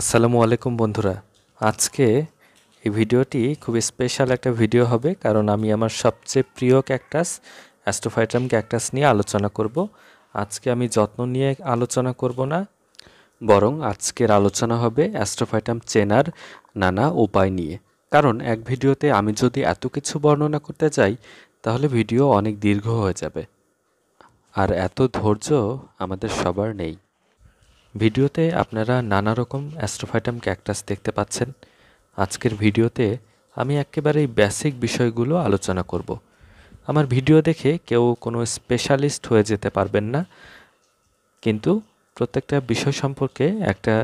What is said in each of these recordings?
আসসালামু আলাইকুম বন্ধুরা আজকে এই ভিডিওটি খুব স্পেশাল একটা ভিডিও হবে কারণ আমি আমার সবচেয়ে প্রিয় ক্যাকটাস অ্যাস্ট্রোফাইটাম ক্যাকটাস নিয়ে আলোচনা করব আজকে আমি যত্ন নিয়ে আলোচনা করব না বরং আজকের আলোচনা হবে অ্যাস্ট্রোফাইটাম চেনার নানা উপায় নিয়ে কারণ এক ভিডিওতে আমি যদি এত কিছু বর্ণনা করতে যাই তাহলে ভিডিও অনেক দীর্ঘ হয়ে যাবে আর এত ধৈর্য আমাদের সবার নেই ভিডিওতে আপনারা নানা রকম অ্যাস্ট্রোফাইটাম ক্যাকটাস দেখতে পাচ্ছেন আজকের ভিডিওতে আমি একেবারেই বেসিক বিষয়গুলো আলোচনা করব আমার ভিডিও দেখে কেউ কোনো স্পেশালিস্ট হয়ে যেতে পারবেন না কিন্তু প্রত্যেকটা বিষয় সম্পর্কে একটা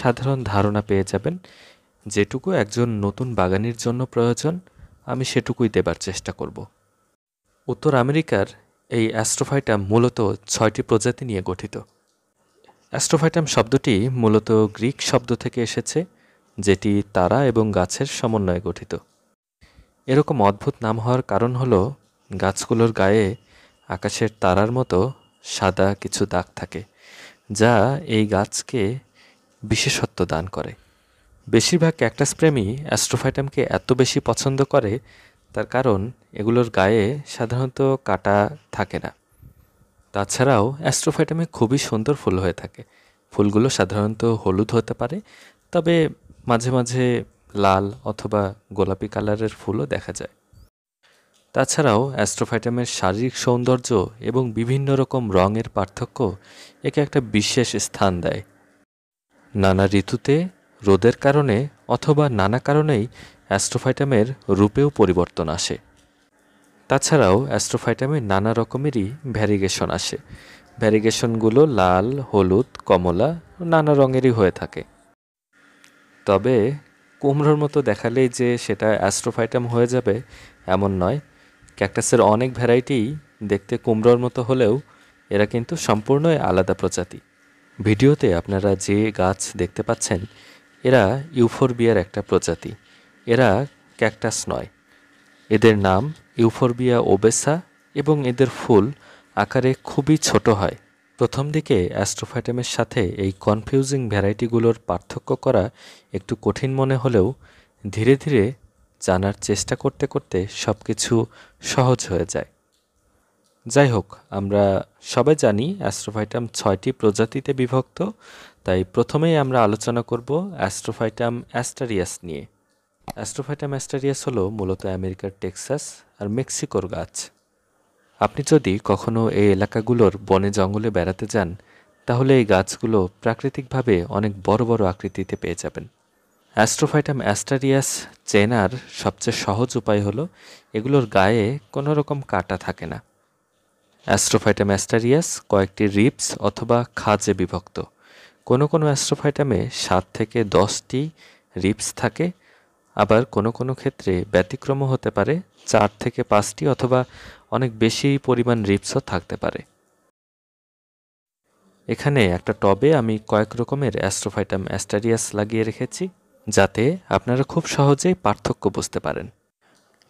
সাধারণ ধারণা পেয়ে যাবেন যেটুকু একজন নতুন বাগানির জন্য প্রয়োজন আমি সেটুকুই দেবার চেষ্টা করব উত্তর আমেরিকার এই অ্যাস্ট্রোফাইটা মূলত ছয়টি প্রজাতি নিয়ে গঠিত অ্যাস্ট্রোভাইটাম শব্দটি মূলত গ্রিক শব্দ থেকে এসেছে যেটি তারা এবং গাছের সমন্বয়ে গঠিত এরকম অদ্ভুত নাম হওয়ার কারণ হলো গাছগুলোর গায়ে আকাশের তারার মতো সাদা কিছু দাগ থাকে যা এই গাছকে বিশেষত্ব দান করে বেশিরভাগ ক্যাকটাস প্রেমী অ্যাস্ট্রোফাইটামকে এত বেশি পছন্দ করে তার কারণ এগুলোর গায়ে সাধারণত কাটা থাকে না তাছাড়াও অ্যাস্ট্রোফাইটামে খুবই সুন্দর ফুল হয়ে থাকে ফুলগুলো সাধারণত হলুদ হতে পারে তবে মাঝে মাঝে লাল অথবা গোলাপি কালারের ফুলও দেখা যায় তাছাড়াও অ্যাস্ট্রোফাইটামের শারীরিক সৌন্দর্য এবং বিভিন্ন রকম রঙের পার্থক্য একে একটা বিশেষ স্থান দেয় নানা ঋতুতে রোদের কারণে অথবা নানা কারণেই অ্যাস্ট্রোফাইটামের রূপেও পরিবর্তন আসে তাছাড়াও অ্যাস্ট্রোফাইটামে নানা রকমেরই ভ্যারিগেশন আসে ভ্যারিগেশনগুলো লাল হলুদ কমলা নানা রঙেরই হয়ে থাকে তবে কুমড়োর মতো দেখালেই যে সেটা অ্যাস্ট্রোফাইটাম হয়ে যাবে এমন নয় ক্যাকটাসের অনেক ভ্যারাইটিই দেখতে কুমড়োর মতো হলেও এরা কিন্তু সম্পূর্ণই আলাদা প্রজাতি ভিডিওতে আপনারা যে গাছ দেখতে পাচ্ছেন এরা ইউফোরবিয়ার একটা প্রজাতি এরা ক্যাকটাস নয় এদের নাম ইউফোরবিয়া ওবেসা এবং এদের ফুল আকারে খুবই ছোট হয় প্রথম দিকে অ্যাস্ট্রোফাইটামের সাথে এই কনফিউজিং ভ্যারাইটিগুলোর পার্থক্য করা একটু কঠিন মনে হলেও ধীরে ধীরে জানার চেষ্টা করতে করতে সব কিছু সহজ হয়ে যায় যাই হোক আমরা সবাই জানি অ্যাস্ট্রোফাইটাম ছয়টি প্রজাতিতে বিভক্ত তাই প্রথমেই আমরা আলোচনা করব অ্যাস্ট্রোফাইটাম অ্যাস্টারিয়াস নিয়ে অ্যাস্ট্রোফাইটা ম্যাস্টারিয়াস হলো মূলত আমেরিকার টেক্সাস আর মেক্সিকোর গাছ আপনি যদি কখনো এই এলাকাগুলোর বনে জঙ্গলে বেড়াতে যান তাহলে এই গাছগুলো প্রাকৃতিকভাবে অনেক বড় বড় আকৃতিতে পেয়ে যাবেন অ্যাস্ট্রোফাইটাম অ্যাস্টারিয়াস চেনার সবচেয়ে সহজ উপায় হলো এগুলোর গায়ে কোনো রকম কাটা থাকে না অ্যাস্ট্রোফাইটাম অ্যাস্টারিয়াস কয়েকটি রিপস অথবা খাজে বিভক্ত কোনো কোনো অ্যাস্ট্রোফাইটামে সাত থেকে দশটি রিপস থাকে আবার কোনো কোনো ক্ষেত্রে ব্যতিক্রম হতে পারে চার থেকে পাঁচটি অথবা অনেক বেশি পরিমাণ রিপসও থাকতে পারে এখানে একটা টবে আমি কয়েক রকমের অ্যাস্ট্রোফাইটাম অ্যাস্টারিয়াস লাগিয়ে রেখেছি যাতে আপনারা খুব সহজেই পার্থক্য বুঝতে পারেন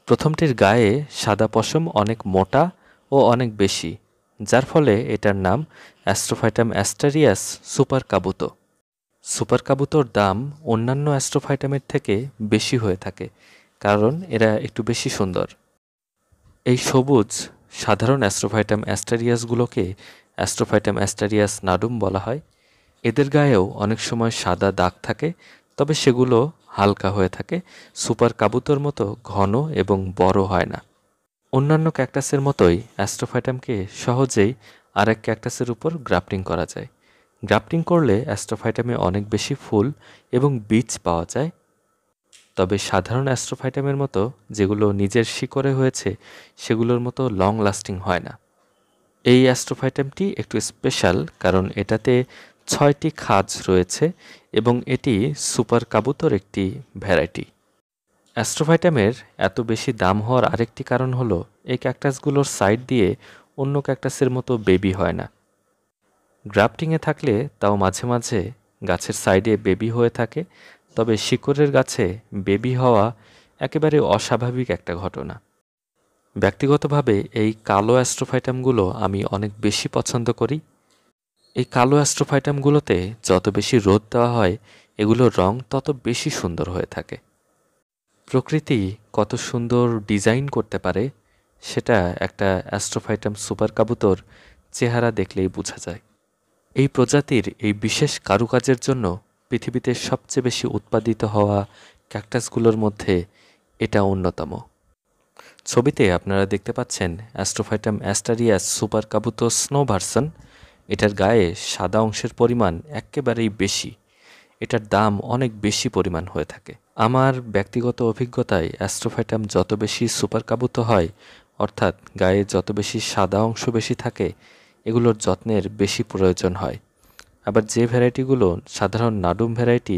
প্রথমটির গায়ে সাদা পশম অনেক মোটা ও অনেক বেশি যার ফলে এটার নাম অ্যাস্ট্রোফাইটাম অ্যাস্টারিয়াস সুপার কাবুতো সুপার কাবুতর দাম অন্যান্য অ্যাস্ট্রোফাইটামের থেকে বেশি হয়ে থাকে কারণ এরা একটু বেশি সুন্দর এই সবুজ সাধারণ অ্যাস্ট্রোফাইটাম অ্যাস্টারিয়াসগুলোকে অ্যাস্ট্রোফাইটাম অ্যাস্টারিয়াস নাডুম বলা হয় এদের গায়েও অনেক সময় সাদা দাগ থাকে তবে সেগুলো হালকা হয়ে থাকে সুপার কাবুতর মতো ঘন এবং বড় হয় না অন্যান্য ক্যাকটাসের মতোই অ্যাস্ট্রোফাইটামকে সহজেই আরেক ক্যাকটাসের উপর গ্রাফটিং করা যায় গ্রাফটিং করলে অ্যাস্ট্রোফাইটামে অনেক বেশি ফুল এবং বীজ পাওয়া যায় তবে সাধারণ অ্যাস্ট্রোফাইটামের মতো যেগুলো নিজের শিকড়ে হয়েছে সেগুলোর মতো লং লাস্টিং হয় না এই অ্যাস্ট্রোফাইটামটি একটু স্পেশাল কারণ এটাতে ছয়টি খাজ রয়েছে এবং এটি সুপার কাবুতর একটি ভ্যারাইটি অ্যাস্ট্রোফাইটামের এত বেশি দাম হওয়ার আরেকটি কারণ হলো এই ক্যাকটাসগুলোর সাইড দিয়ে অন্য ক্যাকটাসের মতো বেবি হয় না গ্রাফটিংয়ে থাকলে তাও মাঝে মাঝে গাছের সাইডে বেবি হয়ে থাকে তবে শিকড়ের গাছে বেবি হওয়া একেবারে অস্বাভাবিক একটা ঘটনা ব্যক্তিগতভাবে এই কালো অ্যাস্ট্রোফাইটামগুলো আমি অনেক বেশি পছন্দ করি এই কালো অ্যাস্ট্রোফাইটামগুলোতে যত বেশি রোদ দেওয়া হয় এগুলোর রং তত বেশি সুন্দর হয়ে থাকে প্রকৃতি কত সুন্দর ডিজাইন করতে পারে সেটা একটা অ্যাস্ট্রোফাইটাম সুপার কাবুতর চেহারা দেখলেই বোঝা যায় এই প্রজাতির এই বিশেষ কারুকাজের জন্য পৃথিবীতে সবচেয়ে বেশি উৎপাদিত হওয়া ক্যাকটাসগুলোর মধ্যে এটা অন্যতম ছবিতে আপনারা দেখতে পাচ্ছেন astrophytum asterias super kabuto snow version এটার গায়ে সাদা অংশের পরিমাণ একেবারেই বেশি এটার দাম অনেক বেশি পরিমাণ হয়ে থাকে আমার ব্যক্তিগত অভিজ্ঞতায় অ্যাস্ট্রোফাইটাম যত বেশি সুপার কাবুত হয় অর্থাৎ গায়ে যত বেশি সাদা অংশ বেশি থাকে এগুলোর যত্নের বেশি প্রয়োজন হয় আবার যে ভ্যারাইটিগুলো সাধারণ নাডুম ভ্যারাইটি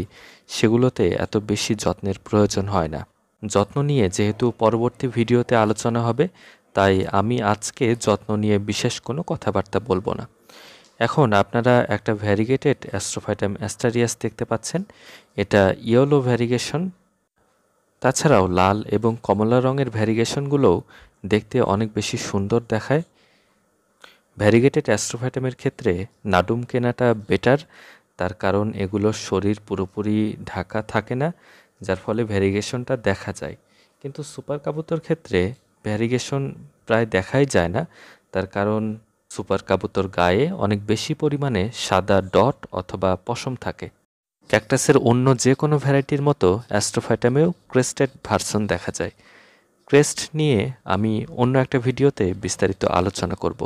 সেগুলোতে এত বেশি যত্নের প্রয়োজন হয় না যত্ন নিয়ে যেহেতু পরবর্তী ভিডিওতে আলোচনা হবে তাই আমি আজকে যত্ন নিয়ে বিশেষ কোনো কথাবার্তা বলবো না এখন আপনারা একটা ভ্যারিগেটেড অ্যাস্ট্রোফাইটাম অ্যাস্টারিয়াস দেখতে পাচ্ছেন এটা ইয়েলো ভ্যারিগেশন তাছাড়াও লাল এবং কমলা রঙের ভ্যারিগেশনগুলোও দেখতে অনেক বেশি সুন্দর দেখায় ভ্যারিগেটেড অ্যাস্ট্রোভ্যাটামের ক্ষেত্রে নাডুম কেনাটা বেটার তার কারণ এগুলো শরীর পুরোপুরি ঢাকা থাকে না যার ফলে ভ্যারিগেশনটা দেখা যায় কিন্তু সুপার কাবুতর ক্ষেত্রে ভ্যারিগেশন প্রায় দেখাই যায় না তার কারণ সুপার কাবুতর গায়ে অনেক বেশি পরিমাণে সাদা ডট অথবা পশম থাকে ক্যাকটাসের অন্য যে কোনো ভ্যারাইটির মতো অ্যাস্ট্রোফাইটামেও ক্রেস্টেড ভার্সন দেখা যায় ক্রেস্ট নিয়ে আমি অন্য একটা ভিডিওতে বিস্তারিত আলোচনা করব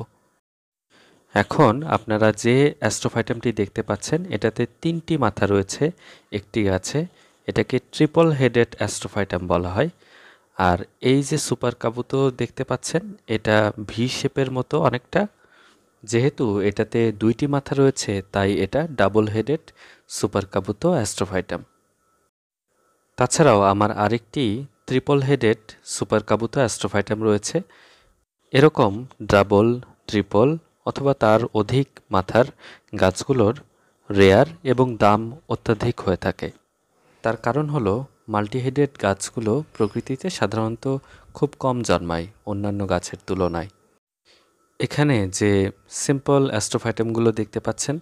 এখন আপনারা যে অ্যাস্ট্রোফাইটামটি দেখতে পাচ্ছেন এটাতে তিনটি মাথা রয়েছে একটি আছে এটাকে ট্রিপল হেডেড অ্যাস্ট্রোফাইটাম বলা হয় আর এই যে সুপার কাবুতো দেখতে পাচ্ছেন এটা ভি শেপের মতো অনেকটা যেহেতু এটাতে দুইটি মাথা রয়েছে তাই এটা double headed super kabuto astrophytum তাছাড়াও আমার আরেকটি triple headed super kabuto astrophytum রয়েছে এরকম ডাবল ট্রিপল অথবা তার অধিক মাথার গাছগুলোর রেয়ার এবং দাম অত্যাধিক হয়ে থাকে তার কারণ হল মাল্টিহেডেড গাছগুলো প্রকৃতিতে সাধারণত খুব কম জন্মায় অন্যান্য গাছের তুলনায় এখানে যে সিম্পল অ্যাস্ট্রোফাইটেমগুলো দেখতে পাচ্ছেন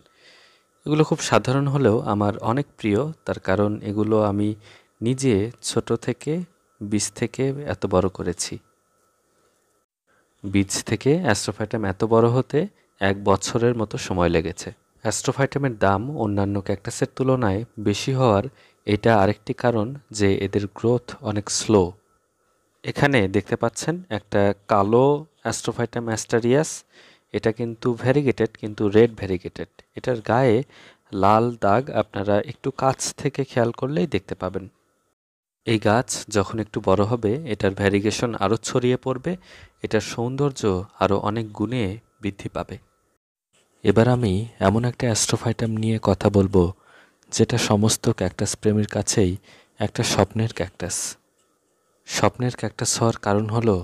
এগুলো খুব সাধারণ হলেও আমার অনেক প্রিয় তার কারণ এগুলো আমি নিজে ছোট থেকে বীজ থেকে এত বড় করেছি বীজ থেকে অ্যাস্ট্রোফাইটাম এত বড় হতে এক বছরের মতো সময় লেগেছে অ্যাস্ট্রোফাইটামের দাম অন্যান্য ক্যাকটাসের তুলনায় বেশি হওয়ার এটা আরেকটি কারণ যে এদের গ্রোথ অনেক স্লো এখানে দেখতে পাচ্ছেন একটা কালো অ্যাস্ট্রোফাইটাম অ্যাস্টারিয়াস এটা কিন্তু ভ্যারিগেটেড কিন্তু রেড ভ্যারিগেটেড এটার গায়ে লাল দাগ আপনারা একটু কাছ থেকে খেয়াল করলেই দেখতে পাবেন এই গাছ যখন একটু বড় হবে এটার ভ্যারিগেশন আরও ছড়িয়ে পড়বে এটার সৌন্দর্য আরও অনেক গুণে বৃদ্ধি পাবে এবার আমি এমন একটা অ্যাস্ট্রোফাইটাম নিয়ে কথা বলবো যেটা সমস্ত ক্যাকটাস প্রেমীর কাছেই একটা স্বপ্নের ক্যাকটাস স্বপ্নের ক্যাকটাস হওয়ার কারণ হলো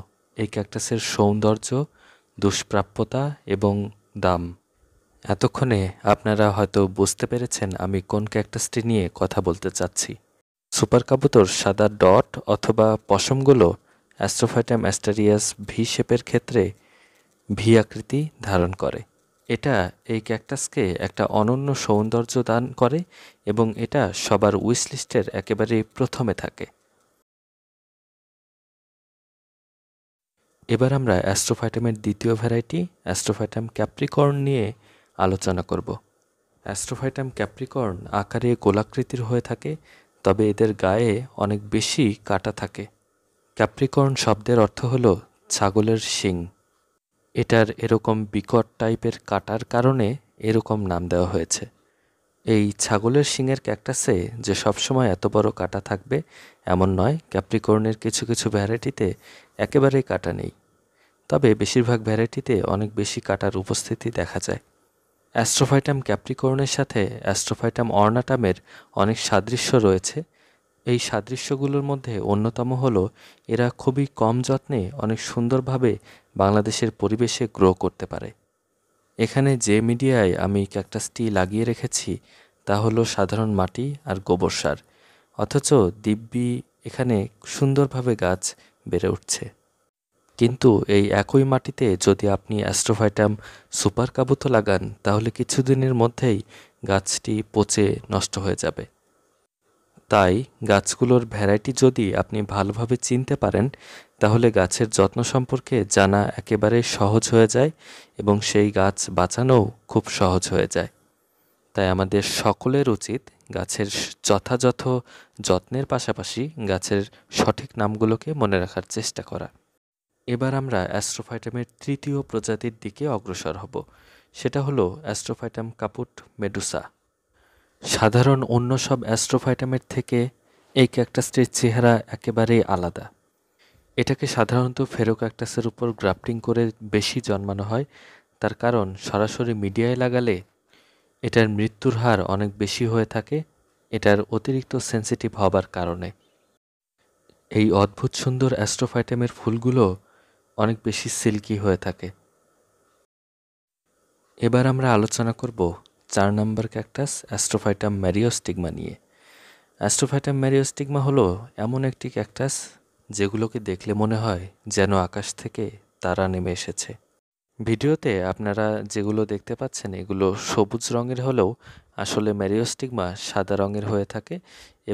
এই ক্যাকটাসের সৌন্দর্য দুষ্প্রাপ্যতা এবং দাম এতক্ষণে আপনারা হয়তো বুঝতে পেরেছেন আমি কোন ক্যাকটাসটি নিয়ে কথা বলতে চাচ্ছি সুপার কাবুতর সাদা ডট অথবা পশমগুলো অ্যাস্ট্রোফাইটাম অ্যাস্টারিয়াস ভি শেপের ক্ষেত্রে ভি আকৃতি ধারণ করে এটা এই ক্যাকটাসকে একটা অনন্য সৌন্দর্য দান করে এবং এটা সবার উইসলিস্টের একেবারে প্রথমে থাকে এবার আমরা অ্যাস্ট্রোফাইটামের দ্বিতীয় ভ্যারাইটি অ্যাস্ট্রোফাইটাম ক্যাপ্রিকর্ন নিয়ে আলোচনা করব অ্যাস্ট্রোফাইটাম ক্যাপ্রিকর্ন আকারে গোলাকৃতির হয়ে থাকে তবে এদের গায়ে অনেক বেশি কাটা থাকে ক্যাপ্রিকর্ন শব্দের অর্থ হলো ছাগলের শিং এটার এরকম বিকট টাইপের কাটার কারণে এরকম নাম দেওয়া হয়েছে এই ছাগলের শিঙের ক্যাকটাসে যে সবসময় এত বড় কাটা থাকবে এমন নয় ক্যাপ্রিকর্নের কিছু কিছু ভ্যারাইটিতে একেবারেই কাটা নেই তবে বেশিরভাগ ভ্যারাইটিতে অনেক বেশি কাটার উপস্থিতি দেখা যায় অ্যাস্ট্রোফাইটাম ক্যাপ্রিকর্নের সাথে অ্যাস্ট্রোফাইটাম অর্নাটামের অনেক সাদৃশ্য রয়েছে এই সাদৃশ্যগুলোর মধ্যে অন্যতম হলো এরা খুবই কম যত্নে অনেক সুন্দরভাবে বাংলাদেশের পরিবেশে গ্রো করতে পারে এখানে যে মিডিয়ায় আমি ক্যাকটাসটি লাগিয়ে রেখেছি তা হলো সাধারণ মাটি আর গোবর সার অথচ দিব্যি এখানে সুন্দরভাবে গাছ বেড়ে উঠছে কিন্তু এই একই মাটিতে যদি আপনি অ্যাস্ট্রোফাইটাম সুপার কাবুতো লাগান তাহলে কিছুদিনের মধ্যেই গাছটি পচে নষ্ট হয়ে যাবে তাই গাছগুলোর ভ্যারাইটি যদি আপনি ভালোভাবে চিনতে পারেন তাহলে গাছের যত্ন সম্পর্কে জানা একেবারে সহজ হয়ে যায় এবং সেই গাছ বাঁচানোও খুব সহজ হয়ে যায় তাই আমাদের সকলের উচিত গাছের যথাযথ যত্নের পাশাপাশি গাছের সঠিক নামগুলোকে মনে রাখার চেষ্টা করা এবার আমরা অ্যাস্ট্রোফাইটামের তৃতীয় প্রজাতির দিকে অগ্রসর হব সেটা হলো অ্যাস্ট্রোফাইটাম কাপুট মেডুসা সাধারণ অন্য সব অ্যাস্ট্রোফাইটামের থেকে এই ক্যাকটাসটির চেহারা একেবারেই আলাদা এটাকে সাধারণত ফেরো ক্যাকটাসের উপর গ্রাফটিং করে বেশি জন্মানো হয় তার কারণ সরাসরি মিডিয়ায় লাগালে এটার মৃত্যুর হার অনেক বেশি হয়ে থাকে এটার অতিরিক্ত সেন্সিটিভ হবার কারণে এই অদ্ভুত সুন্দর অ্যাস্ট্রোফাইটামের ফুলগুলো অনেক বেশি সিল্কি হয়ে থাকে এবার আমরা আলোচনা করব চার নম্বর ক্যাকটাস অ্যাস্ট্রোফাইটাম ম্যারিওস্টিগমা নিয়ে অ্যাস্ট্রোফাইটাম ম্যারিওস্টিগমা হলো এমন একটি ক্যাকটাস যেগুলোকে দেখলে মনে হয় যেন আকাশ থেকে তারা নেমে এসেছে ভিডিওতে আপনারা যেগুলো দেখতে পাচ্ছেন এগুলো সবুজ রঙের হলেও আসলে ম্যারিওস্টিগমা সাদা রঙের হয়ে থাকে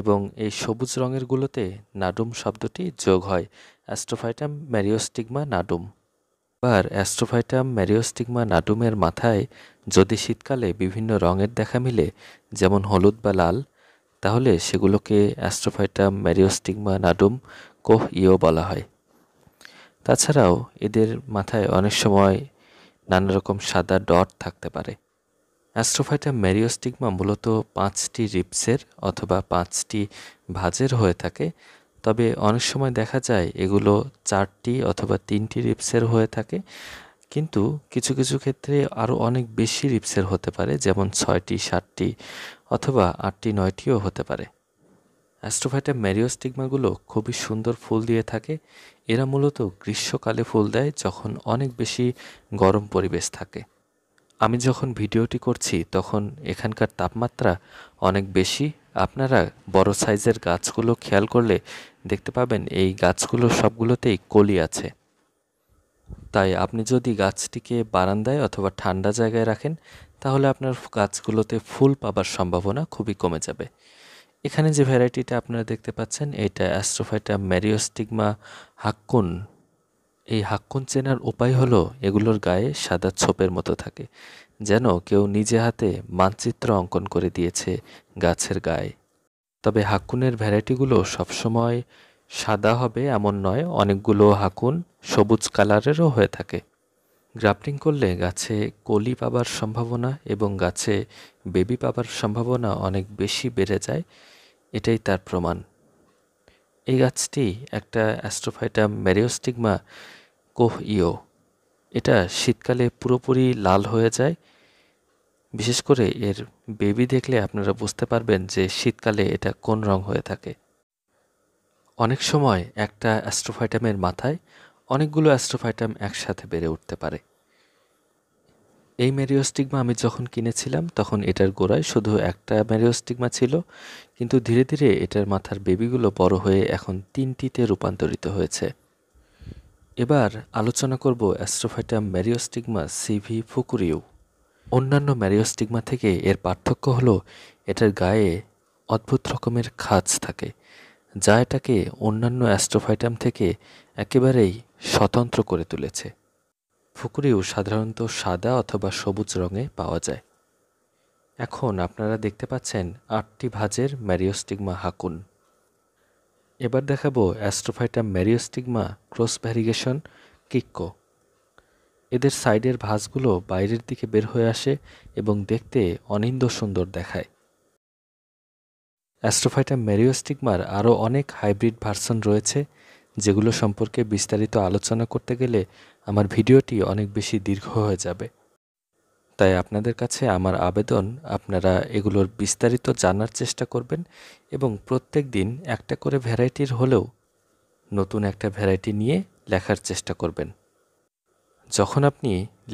এবং এই সবুজ রঙেরগুলোতে নাডুম শব্দটি যোগ হয় অ্যাস্ট্রোফাইটাম ম্যারিওস্টিগমা নাডুম আবার অ্যাস্ট্রোফাইটাম ম্যারিওস্টিগমা নাডুমের মাথায় যদি শীতকালে বিভিন্ন রঙের দেখা মিলে যেমন হলুদ বা লাল তাহলে সেগুলোকে অ্যাস্ট্রোফাইটাম ম্যারিওস্টিগমা নাডুম কোহ ইও বলা হয় তাছাড়াও এদের মাথায় অনেক সময় নানা রকম সাদা ডট থাকতে পারে অ্যাস্ট্রোফাইটা ম্যারিওস্টিগমা মূলত পাঁচটি রিপসের অথবা পাঁচটি ভাজের হয়ে থাকে তবে অনেক সময় দেখা যায় এগুলো চারটি অথবা তিনটি রিপসের হয়ে থাকে কিন্তু কিছু কিছু ক্ষেত্রে আরও অনেক বেশি রিপসের হতে পারে যেমন ছয়টি সাতটি অথবা আটটি নয়টিও হতে পারে অ্যাস্ট্রোফাইটা ম্যারিওস্টিগমাগুলো খুবই সুন্দর ফুল দিয়ে থাকে এরা মূলত গ্রীষ্মকালে ফুল দেয় যখন অনেক বেশি গরম পরিবেশ থাকে আমি যখন ভিডিওটি করছি তখন এখানকার তাপমাত্রা অনেক বেশি আপনারা বড় সাইজের গাছগুলো খেয়াল করলে দেখতে পাবেন এই গাছগুলো সবগুলোতেই কলি আছে তাই আপনি যদি গাছটিকে বারান্দায় অথবা ঠান্ডা জায়গায় রাখেন তাহলে আপনার গাছগুলোতে ফুল পাবার সম্ভাবনা খুবই কমে যাবে এখানে যে ভ্যারাইটিটা আপনারা দেখতে পাচ্ছেন এটা অ্যাস্ট্রোফাইটা ম্যারিওস্টিগমা হাক্কুন এই হাক্কুন চেনার উপায় হলো এগুলোর গায়ে সাদা ছোপের মতো থাকে যেন কেউ নিজে হাতে মানচিত্র অঙ্কন করে দিয়েছে গাছের গায়ে তবে হাক্কুনের ভ্যারাইটিগুলো সবসময় সাদা হবে এমন নয় অনেকগুলো হাকুন সবুজ কালারেরও হয়ে থাকে গ্রাফটিং করলে গাছে কলি পাবার সম্ভাবনা এবং গাছে বেবি পাবার সম্ভাবনা অনেক বেশি বেড়ে যায় এটাই তার প্রমাণ এই গাছটি একটা অ্যাস্ট্রোফাইটা ম্যারিওস্টিগমা কোহ ইও এটা শীতকালে পুরোপুরি লাল হয়ে যায় বিশেষ করে এর বেবি দেখলে আপনারা বুঝতে পারবেন যে শীতকালে এটা কোন রং হয়ে থাকে অনেক সময় একটা অ্যাস্ট্রোফাইটামের মাথায় অনেকগুলো অ্যাস্ট্রোফাইটাম একসাথে বেড়ে উঠতে পারে এই ম্যারিওস্টিগমা আমি যখন কিনেছিলাম তখন এটার গোড়ায় শুধু একটা ম্যারিওস্টিগমা ছিল কিন্তু ধীরে ধীরে এটার মাথার বেবিগুলো বড় হয়ে এখন তিনটিতে রূপান্তরিত হয়েছে এবার আলোচনা করব অ্যাস্ট্রোফাইটাম ম্যারিওস্টিগমা সিভি ফুকুরিউ অন্যান্য ম্যারিওস্টিগমা থেকে এর পার্থক্য হল এটার গায়ে অদ্ভুত রকমের খাঁজ থাকে যা এটাকে অন্যান্য অ্যাস্ট্রোফাইটাম থেকে একেবারেই স্বতন্ত্র করে তুলেছে ফুকুরিও সাধারণত সাদা অথবা সবুজ রঙে পাওয়া যায় এখন আপনারা দেখতে পাচ্ছেন আটটি ভাজের ম্যারিওস্টিগমা হাকুন এবার দেখাবো অ্যাস্ট্রোফাইটা ম্যারিওস্টিগমা ক্রস ভ্যারিগেশন কিক্কো এদের সাইডের ভাঁজগুলো বাইরের দিকে বের হয়ে আসে এবং দেখতে অনিন্দ সুন্দর দেখায় অ্যাস্ট্রোফাইটা ম্যারিওস্টিগমার আরও অনেক হাইব্রিড ভার্সন রয়েছে যেগুলো সম্পর্কে বিস্তারিত আলোচনা করতে গেলে আমার ভিডিওটি অনেক বেশি দীর্ঘ হয়ে যাবে তাই আপনাদের কাছে আমার আবেদন আপনারা এগুলোর বিস্তারিত জানার চেষ্টা করবেন এবং প্রত্যেক দিন একটা করে ভ্যারাইটির হলেও নতুন একটা ভ্যারাইটি নিয়ে লেখার চেষ্টা করবেন যখন আপনি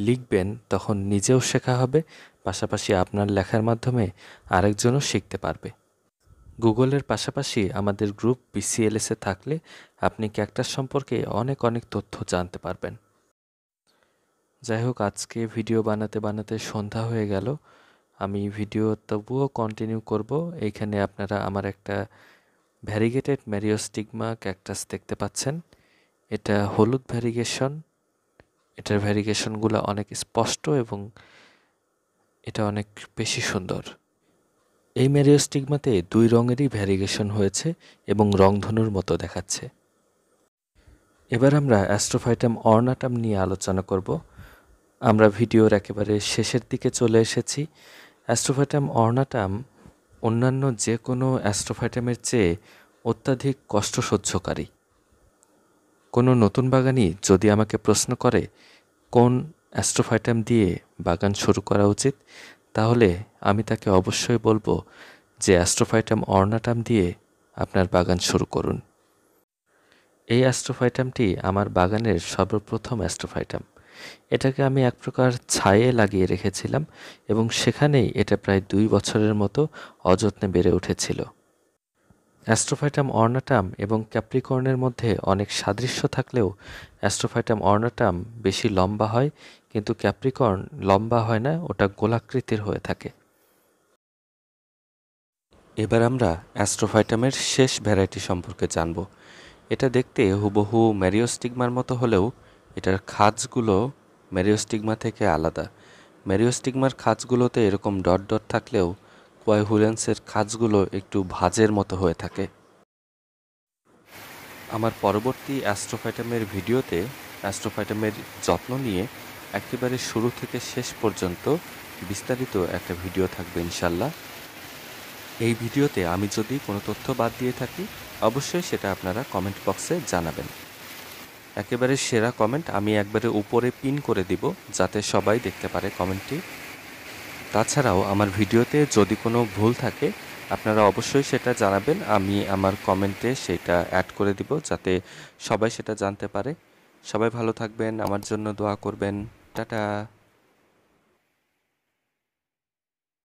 লিখবেন তখন নিজেও শেখা হবে পাশাপাশি আপনার লেখার মাধ্যমে আরেকজনও শিখতে পারবে গুগলের পাশাপাশি আমাদের গ্রুপ বিসিএলএসে থাকলে আপনি ক্যাকটাস সম্পর্কে অনেক অনেক তথ্য জানতে পারবেন যাই হোক আজকে ভিডিও বানাতে বানাতে সন্ধ্যা হয়ে গেল আমি ভিডিও তবুও কন্টিনিউ করব এইখানে আপনারা আমার একটা ভ্যারিগেটেড ম্যারিওস্টিগমা ক্যাকটাস দেখতে পাচ্ছেন এটা হলুদ ভ্যারিগেশন এটার ভ্যারিগেশনগুলো অনেক স্পষ্ট এবং এটা অনেক বেশি সুন্দর এই ম্যারিওস্টিগমাতে দুই রঙেরই ভ্যারিগেশন হয়েছে এবং রংধনুর মতো দেখাচ্ছে এবার আমরা অ্যাস্ট্রোফাইটাম অর্নাটাম নিয়ে আলোচনা করব আমরা ভিডিওর একেবারে শেষের দিকে চলে এসেছি অ্যাস্ট্রোফাইটাম অর্নাটাম অন্যান্য যে কোনো অ্যাস্ট্রোফাইটামের চেয়ে অত্যাধিক কষ্ট সহ্যকারী কোনো নতুন বাগানি যদি আমাকে প্রশ্ন করে কোন অ্যাস্ট্রোফাইটাম দিয়ে বাগান শুরু করা উচিত তাহলে আমি তাকে অবশ্যই বলবো যে অ্যাস্ট্রোফাইটাম অর্নাটাম দিয়ে আপনার বাগান শুরু করুন এই অ্যাস্ট্রোফাইটামটি আমার বাগানের সর্বপ্রথম অ্যাস্ট্রোফাইটাম এটাকে আমি এক প্রকার ছায়ে লাগিয়ে রেখেছিলাম এবং সেখানেই এটা প্রায় দুই বছরের মতো অযত্নে বেড়ে উঠেছিল অ্যাস্ট্রোফাইটাম অর্নাটাম এবং ক্যাপ্রিকর্নের মধ্যে অনেক সাদৃশ্য থাকলেও অ্যাস্ট্রোফাইটাম অর্নাটাম বেশি লম্বা হয় কিন্তু ক্যাপ্রিকর্ন লম্বা হয় না ওটা গোলাকৃতির হয়ে থাকে এবার আমরা অ্যাস্ট্রোফাইটামের শেষ ভ্যারাইটি সম্পর্কে জানবো এটা দেখতে হুবহু ম্যারিওস্টিগমার মতো হলেও এটার খাঁজগুলো ম্যারিওস্টিগমা থেকে আলাদা ম্যারিওস্টিগমার খাঁজগুলোতে এরকম ডট ডট থাকলেও কোয়াইহুলেন্সের খাঁজগুলো একটু ভাজের মতো হয়ে থাকে আমার পরবর্তী অ্যাস্ট্রোফাইটামের ভিডিওতে অ্যাস্ট্রোফাইটামের যত্ন নিয়ে একেবারে শুরু থেকে শেষ পর্যন্ত বিস্তারিত একটা ভিডিও থাকবে ইনশাল্লাহ এই ভিডিওতে আমি যদি কোনো তথ্য বাদ দিয়ে থাকি অবশ্যই সেটা আপনারা কমেন্ট বক্সে জানাবেন একেবারে সেরা কমেন্ট আমি একবারে উপরে পিন করে দিব যাতে সবাই দেখতে পারে কমেন্টটি তাছাড়াও আমার ভিডিওতে যদি কোনো ভুল থাকে আপনারা অবশ্যই সেটা জানাবেন আমি আমার কমেন্টে সেটা অ্যাড করে দিব যাতে সবাই সেটা জানতে পারে সবাই ভালো থাকবেন আমার জন্য দোয়া করবেন টাটা